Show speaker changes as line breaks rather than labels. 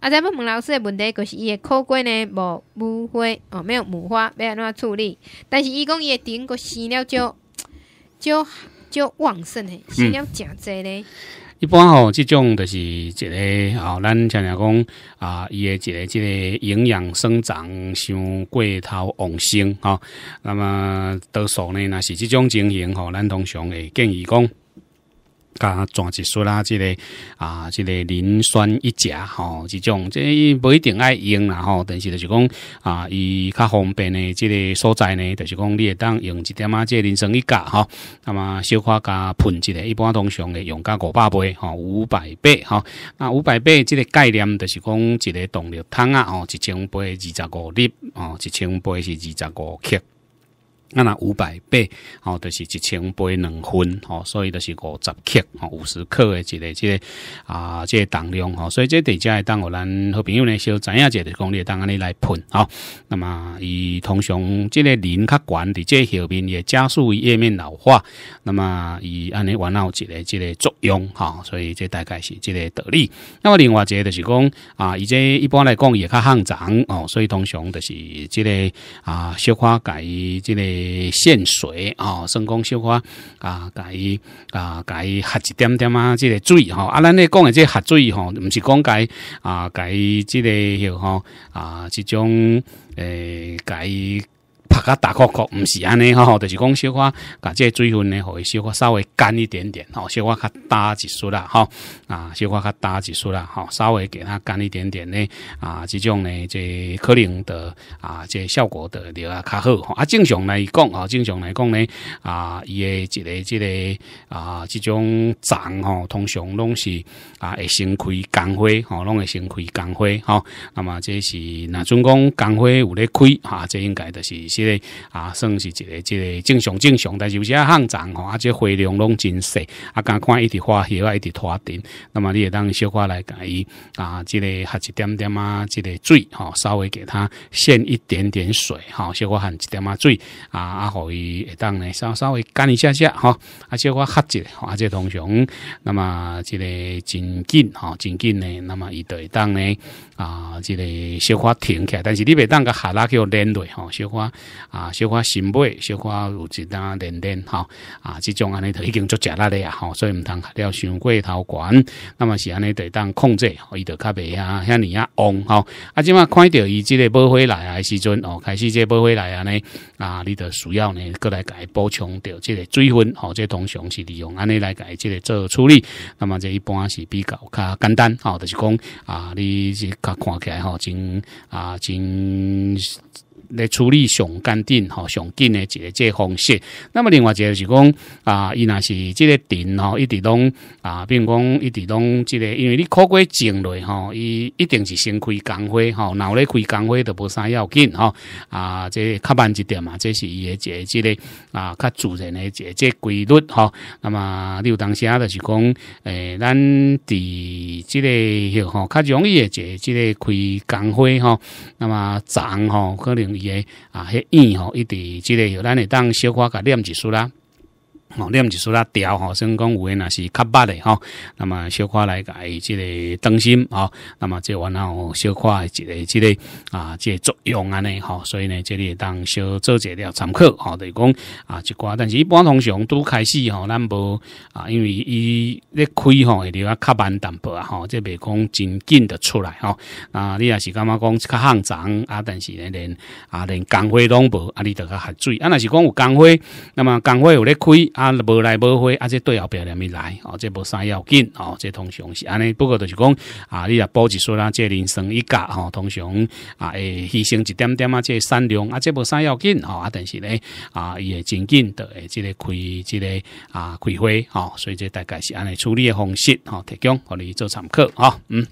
啊，再要问老师的问题，就是伊的苦瓜呢无母花哦，没有母花要安怎处理？但是伊讲伊的顶阁生了少少少旺盛的，生了诚济咧。一般吼，即种就是一个吼，咱常常讲啊，伊的一个即个营养生长像过头旺盛吼，那么多数呢若是即种情形吼，咱通常会建议讲。加钻一酸啦，即个啊，即个磷酸一钾吼，即种即不一定爱用，啦吼，但是就是讲啊，伊较方便诶。即个所在呢，就是讲你会当用一点啊，即个磷酸一钾吼，那么小可加喷一下，一般通常会用个五百倍吼，五百倍吼，那五百倍即个概念就是讲一个动力汤啊，吼，一千倍二十五粒，哦，一千倍是二十五克。那拿五百倍，吼，就是一千倍两分，吼，所以就是五十克，吼，五十克的这个这啊、这重量，吼，所以这在下当，我咱好朋友呢，小知影一下讲，功力，当安尼来喷，吼。那么以通常这个磷较广的，这后面也加速页面老化，那么以安尼玩有一个、这个作用，哈，所以这大概是这个道理。那么另外个就是讲啊，以这一般来讲也较肮脏，哦，所以通常就是这个啊，小化改这个。诶献水哦算讲小可啊甲伊啊甲伊合一点点啊即个水吼啊咱咧讲诶即个合水吼毋是讲甲伊啊甲伊即个诺吼啊即种诶甲伊拍较大块块，唔是安尼吼，就是讲小可，把这水分呢，伊小可稍微干一点点，吼，小可较焦一束啦，吼，啊，小可较焦一束啦，吼，稍微给它干一点点呢，啊，这种呢，这可能的啊，这效果的啊较好吼。啊，正常来讲啊，正常来讲呢，啊，伊诶一个即个啊，这种长吼，通常拢是啊，会先开干花，吼，拢会先开干花，吼，那么这是那阵讲干花有咧开啊，这应该就是个啊，算是一个、一个正常、正常，但是有些生脏吼，啊，这花量拢真细，啊，刚看一直花叶啊，一直拖顶，那么你也当小花来给伊啊，这个喝一点点啊，这个水哈，稍微给它献一点点水吼，小花喝一点啊水啊，啊，伊以当呢稍稍微干一下下吼，啊，小花喝一下，吼、啊，这通常，那么这个真紧吼，真紧呢，那么一对当呢啊，这个小花停起来，但是你别当个海拉叫连累吼，小花。啊，小可心尾，小可有一他点点，哈啊，这种安尼都已经做食啦啊，吼，所以唔通了伤过头悬。那么是安尼得当控制，吼，伊著较袂啊，遐尔啊旺吼，啊，即嘛看到伊即个波回来啊时阵，哦，开始即波回来啊呢，啊，你著需要呢，过来改补充掉即个水分，吼。即通常是利用安尼来改即个做处理。那么这一般是比较较简单，吼。就是讲啊，你是较看起来吼，真啊真。来处理上干净吼上紧的解解方式。那么另外一就是讲啊，伊若是即个电吼，一直拢啊，比如讲伊自动这个，因为你考过证类吼，伊一定是先开工会吼，然后咧开工会都无啥要紧吼啊，这较慢一点嘛，这是伊一个即、之类啊，较自然的个解规律哈。那么你有当时啊，的是讲诶，咱伫这个吼，较容易的解，这个开干灰哈。那么长哈可能。啊，迄、那、硬、吼，伊伫即个有咱会当小可甲念一书啦。哦，念一首说调吼，先讲有元若是较捌的吼，那么小可来讲，这个当心吼，那么这完了小可块，这个这个啊，这作用安尼吼，所以呢，这里当小做一了参考吼，就是讲啊，一寡，但是一般通常都开始吼，咱无啊，因为伊咧开吼，会留啊较慢淡薄啊吼，这袂讲真紧的出来吼，啊，你也是感觉讲较肮脏啊？但是呢，连啊连工会拢无啊，你得较合水啊。若是讲有工会，那么工会有咧开啊。啊，无来无回，啊，这对后边人咪来，哦，这无啥要紧，哦，这通常是安尼。不过就是讲，啊，你啊，报持说啦，这人生一家，哦，通常啊，会牺牲一点点啊，这善良，啊，这无啥要紧，哦，啊，但是咧，啊，伊会真紧的，即个开，即个啊开亏，哦，所以这大概是安尼处理嘅方式，哦，提供互你做参考，啊，嗯。